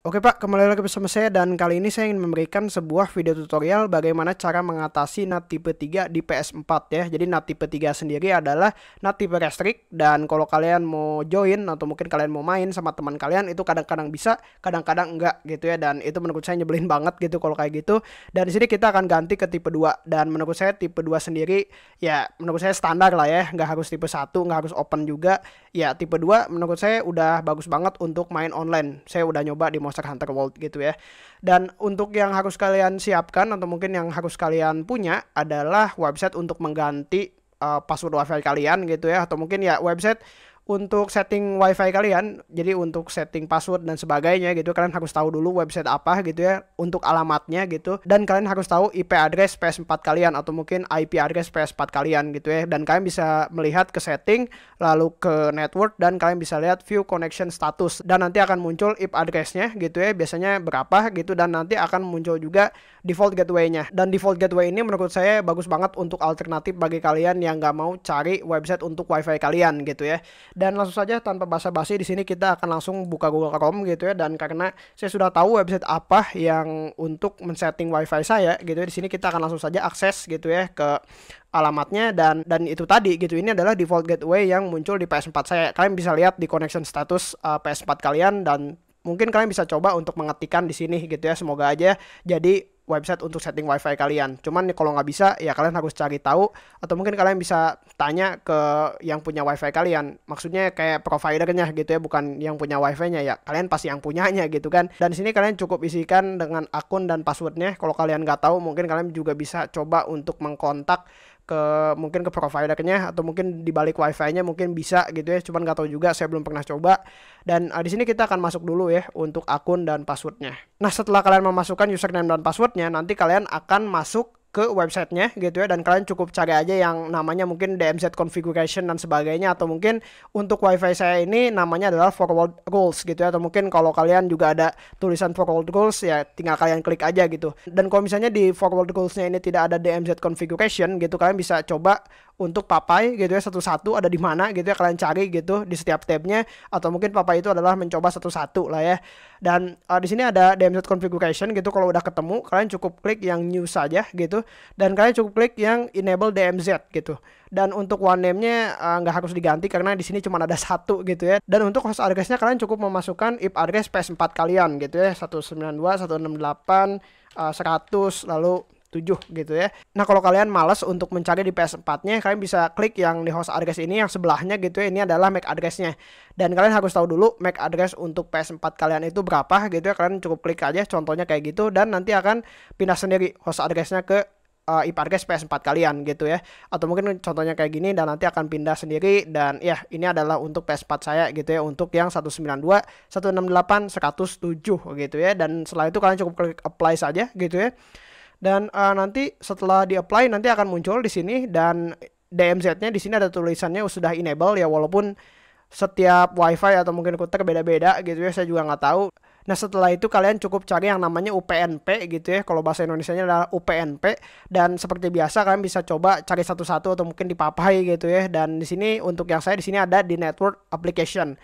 Oke Pak, kembali lagi bersama saya dan kali ini saya ingin memberikan sebuah video tutorial bagaimana cara mengatasi NAT tipe 3 di PS4 ya. Jadi NAT tipe 3 sendiri adalah NAT tipe restrict dan kalau kalian mau join atau mungkin kalian mau main sama teman kalian itu kadang-kadang bisa, kadang-kadang enggak gitu ya dan itu menurut saya nyebelin banget gitu kalau kayak gitu. Dan di sini kita akan ganti ke tipe 2 dan menurut saya tipe 2 sendiri ya menurut saya standar lah ya, nggak harus tipe 1, nggak harus open juga. Ya tipe 2 menurut saya udah bagus banget untuk main online. Saya udah nyoba di Monster Hunter World gitu ya. Dan untuk yang harus kalian siapkan atau mungkin yang harus kalian punya adalah website untuk mengganti uh, password wifi kalian gitu ya atau mungkin ya website untuk setting wifi kalian jadi untuk setting password dan sebagainya gitu kalian harus tahu dulu website apa gitu ya untuk alamatnya gitu dan kalian harus tahu IP address PS4 kalian atau mungkin IP address PS4 kalian gitu ya dan kalian bisa melihat ke setting lalu ke network dan kalian bisa lihat view connection status dan nanti akan muncul IP addressnya gitu ya biasanya berapa gitu dan nanti akan muncul juga default gateway-nya dan default gateway ini menurut saya bagus banget untuk alternatif bagi kalian yang nggak mau cari website untuk wifi kalian gitu ya dan langsung saja tanpa basa-basi di sini kita akan langsung buka Google Chrome gitu ya dan karena saya sudah tahu website apa yang untuk men-setting WiFi saya gitu ya di sini kita akan langsung saja akses gitu ya ke alamatnya dan dan itu tadi gitu ini adalah default gateway yang muncul di PS4 saya. Kalian bisa lihat di connection status uh, eh, PS4 kalian dan mungkin kalian bisa coba untuk mengetikkan di sini gitu ya. Semoga aja jadi website untuk setting wifi kalian. Cuman kalau nggak bisa ya kalian harus cari tahu atau mungkin kalian bisa tanya ke yang punya wifi kalian. Maksudnya kayak providernya gitu ya bukan yang punya wifi-nya ya. Kalian pasti yang punyanya gitu kan. Dan sini kalian cukup isikan dengan akun dan passwordnya. Kalau kalian nggak tahu mungkin kalian juga bisa coba untuk mengkontak ke mungkin ke providernya atau mungkin di balik wifi-nya mungkin bisa gitu ya cuman nggak tahu juga saya belum pernah coba dan uh, di sini kita akan masuk dulu ya untuk akun dan passwordnya nah setelah kalian memasukkan username dan passwordnya nanti kalian akan masuk ke websitenya gitu ya dan kalian cukup cari aja yang namanya mungkin DMZ configuration dan sebagainya atau mungkin untuk wifi saya ini namanya adalah forward rules gitu ya atau mungkin kalau kalian juga ada tulisan forward rules ya tinggal kalian klik aja gitu dan kalau misalnya di forward rulesnya ini tidak ada DMZ configuration gitu kalian bisa coba untuk papai gitu ya satu-satu ada di mana gitu ya kalian cari gitu di setiap tabnya atau mungkin papai itu adalah mencoba satu-satu lah ya dan uh, di sini ada DMZ configuration gitu kalau udah ketemu kalian cukup klik yang new saja gitu dan kalian cukup klik yang enable DMZ gitu dan untuk one name-nya eh, nggak uh, harus diganti karena di sini cuma ada satu gitu ya dan untuk host address-nya kalian cukup memasukkan IP address PS4 kalian gitu ya 192 uh, 100 lalu 7 gitu ya. Nah kalau kalian males untuk mencari di PS4-nya, kalian bisa klik yang di host address ini, yang sebelahnya gitu ya, ini adalah MAC address-nya. Dan kalian harus tahu dulu MAC address untuk PS4 kalian itu berapa gitu ya, kalian cukup klik aja contohnya kayak gitu, dan nanti akan pindah sendiri host address-nya ke uh, IP address PS4 kalian gitu ya. Atau mungkin contohnya kayak gini dan nanti akan pindah sendiri dan ya ini adalah untuk PS4 saya gitu ya untuk yang 192, 168, 107 gitu ya dan setelah itu kalian cukup klik apply saja gitu ya dan uh, nanti setelah di apply nanti akan muncul di sini dan DMZ-nya di sini ada tulisannya sudah enable ya walaupun setiap wifi atau mungkin router beda-beda gitu ya saya juga nggak tahu Nah setelah itu kalian cukup cari yang namanya UPnP gitu ya Kalau bahasa Indonesia nya adalah UPnP Dan seperti biasa kalian bisa coba cari satu-satu atau mungkin dipapai gitu ya Dan di sini untuk yang saya di sini ada di network application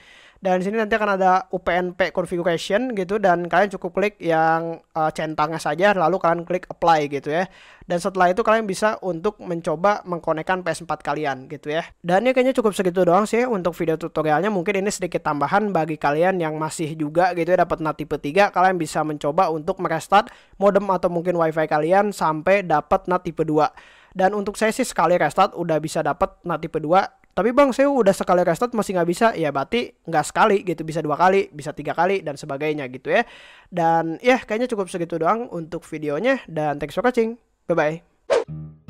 dan sini nanti akan ada UPnP configuration gitu dan kalian cukup klik yang uh, centangnya saja lalu kalian klik apply gitu ya. Dan setelah itu kalian bisa untuk mencoba mengkonekkan PS4 kalian gitu ya. Dan ya kayaknya cukup segitu doang sih untuk video tutorialnya. Mungkin ini sedikit tambahan bagi kalian yang masih juga gitu ya dapat NAT tipe 3 kalian bisa mencoba untuk merestart modem atau mungkin wifi kalian sampai dapat NAT tipe 2. Dan untuk saya sih sekali restart udah bisa dapat NAT tipe 2 tapi bang saya udah sekali restart masih nggak bisa ya berarti nggak sekali gitu bisa dua kali bisa tiga kali dan sebagainya gitu ya dan ya kayaknya cukup segitu doang untuk videonya dan thanks for watching bye bye